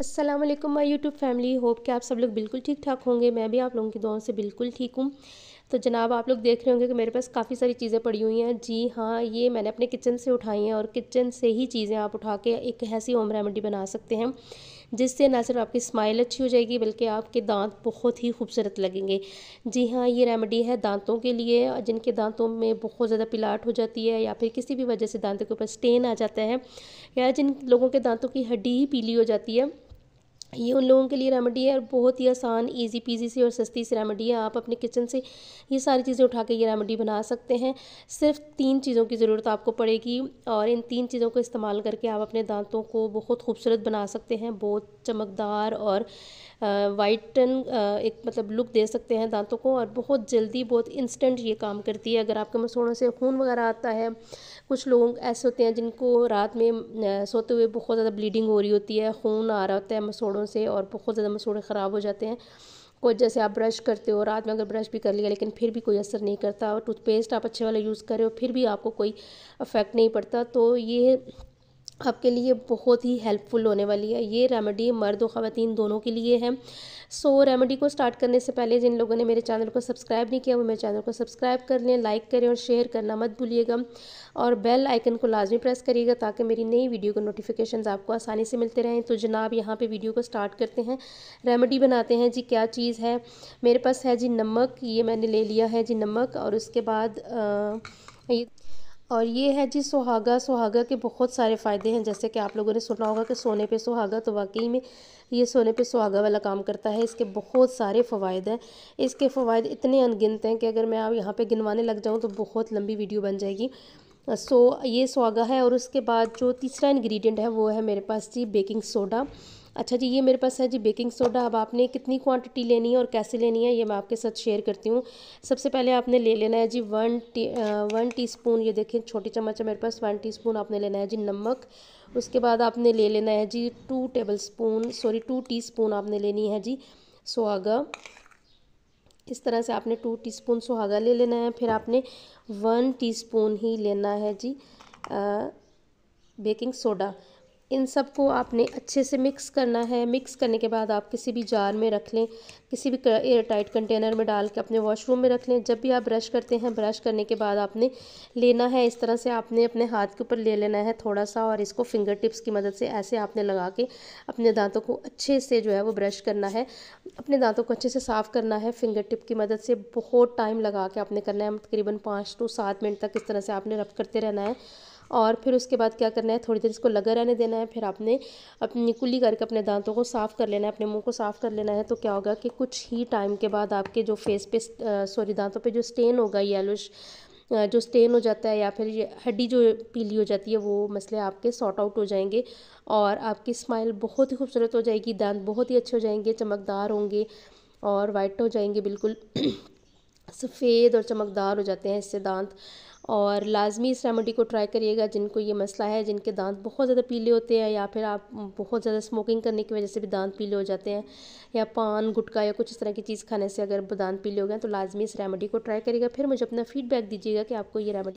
अस्सलाम वालेकुम my YouTube family hope कि आप सब लोग बिल्कुल ठीक ठाक होंगे मैं भी आप लोगों की दुआओं से बिल्कुल ठीक हूँ तो जनाब आप लोग देख रहे होंगे कि मेरे पास काफ़ी सारी चीज़ें पड़ी हुई हैं जी हाँ ये मैंने अपने किचन से उठाई हैं और किचन से ही चीज़ें आप उठा के एक ऐसी होम रेमेडी बना सकते हैं जिससे ना सिर्फ आपकी स्माइल अच्छी हो जाएगी बल्कि आपके दांत बहुत ही खूबसूरत लगेंगे जी हाँ ये रेमेडी है दांतों के लिए जिनके दांतों में बहुत ज़्यादा पिलाट हो जाती है या फिर किसी भी वजह से दांतों के ऊपर स्टेन आ जाता है या जिन लोगों के दांतों की हड्डी ही पीली हो जाती है ये उन लोगों के लिए रेमेडी है और बहुत ही आसान इजी पीजी सी और सस्ती सी रेमेडी है आप अपने किचन से ये सारी चीज़ें उठा के ये रेमेडी बना सकते हैं सिर्फ तीन चीज़ों की ज़रूरत आपको पड़ेगी और इन तीन चीज़ों को इस्तेमाल करके आप अपने दांतों को बहुत खूबसूरत बना सकते हैं बहुत चमकदार और वाइटन एक मतलब लुक दे सकते हैं दांतों को और बहुत जल्दी बहुत इंस्टेंट ये काम करती है अगर आपके मसूड़ों से खून वगैरह आता है कुछ लोग ऐसे होते हैं जिनको रात में सोते हुए बहुत ज़्यादा ब्लीडिंग हो रही होती है खून आ रहा होता है मसोड़ों से और बहुत ज़्यादा मसोड़े ख़राब हो जाते हैं कुछ जैसे आप ब्रश करते हो रात में अगर ब्रश भी कर लिया लेकिन फिर भी कोई असर नहीं करता और टूथपेस्ट आप अच्छे वाला यूज़ कर रहे हो फिर भी आपको कोई अफेक्ट नहीं पड़ता तो ये आपके लिए बहुत ही हेल्पफुल होने वाली है ये रेमेडी मर्द और ख़वान दोनों के लिए है सो so, रेमेडी को स्टार्ट करने से पहले जिन लोगों ने मेरे चैनल को सब्सक्राइब नहीं किया वो मेरे चैनल को सब्सक्राइब कर लें लाइक करें और शेयर करना मत भूलिएगा और बेल आइकन को लाजमी प्रेस करिएगा ताकि मेरी नई वीडियो के नोटिफिकेशन आपको आसानी से मिलते रहें तो जनाब यहाँ पर वीडियो को स्टार्ट करते हैं रेमेडी बनाते हैं जी क्या चीज़ है मेरे पास है जी नमक ये मैंने ले लिया है जी नमक और उसके बाद ये और ये है जी सुहागा सुहागा के बहुत सारे फ़ायदे हैं जैसे कि आप लोगों ने सुना होगा कि सोने पे सुहागा तो वाकई में ये सोने पे सुहागा वाला काम करता है इसके बहुत सारे फ़वाद हैं इसके फ़वाद इतने अनगिनत हैं कि अगर मैं आप यहाँ पे गिनवाने लग जाऊँ तो बहुत लंबी वीडियो बन जाएगी सो ये सुहागा है और उसके बाद जो तीसरा इन्ग्रीडियंट है वो है मेरे पास जी बेकिंग सोडा अच्छा जी ये मेरे पास है जी बेकिंग सोडा अब आपने कितनी क्वांटिटी लेनी है और कैसे लेनी है ये मैं आपके साथ शेयर करती हूँ सबसे पहले आपने ले लेना है जी one T one one teaspoon ये देखें छोटी चम्मच है मेरे पास वन टीस्पून आपने लेना है जी नमक उसके बाद आपने ले लेना है जी two tablespoon sorry two teaspoon आपने लेनी है जी सुहागा इस तरह से आपने टू स्पून सुहागा ले लेना है फिर आपने वन स्पून ही लेना है जी आ, बेकिंग सोडा इन सब को आपने अच्छे से मिक्स करना है मिक्स करने के बाद आप किसी भी जार में रख लें किसी भी एयर टाइट कंटेनर में डाल के अपने वॉशरूम में रख लें जब भी आप ब्रश करते हैं ब्रश करने के बाद आपने लेना है इस तरह से आपने अपने हाथ के ऊपर ले लेना है थोड़ा सा और इसको फिंगर टिप्स की मदद से ऐसे आपने लगा के अपने दांतों को अच्छे से जो है वो ब्रश करना है अपने दांतों को अच्छे से साफ़ करना है फिंगर टिप की मदद से बहुत टाइम लगा के आपने करना है तकरीबन पाँच टू सात मिनट तक इस तरह से आपने रब करते रहना है और फिर उसके बाद क्या करना है थोड़ी देर इसको लगा रहने देना है फिर आपने अपनी कुली करके अपने दांतों को साफ़ कर लेना है अपने मुँह को साफ़ कर लेना है तो क्या होगा कि कुछ ही टाइम के बाद आपके जो फेस पे सॉरी दांतों पे जो स्टेन होगा येलोश जो स्टेन हो जाता है या फिर ये हड्डी जो पीली हो जाती है वो मसले आपके सॉर्ट आउट हो जाएंगे और आपकी स्माइल बहुत ही खूबसूरत हो जाएगी दांत बहुत ही अच्छे हो जाएंगे चमकदार होंगे और वाइट हो जाएंगे बिल्कुल सफ़ेद और चमकदार हो जाते हैं इससे दांत और लाजमी इस रेमेडी को ट्राई करिएगा जिनको ये मसला है जिनके दांत बहुत ज़्यादा पीले होते हैं या फिर आप बहुत ज़्यादा स्मोकिंग करने की वजह से भी दांत पीले हो जाते हैं या पान गुटका या कुछ इस तरह की चीज़ खाने से अगर दांत पीले हो गए तो लाजमी इस रेमेडी को ट्राई करिएगा फिर मुझे अपना फीडबैक दीजिएगा कि आपको ये रेमेडी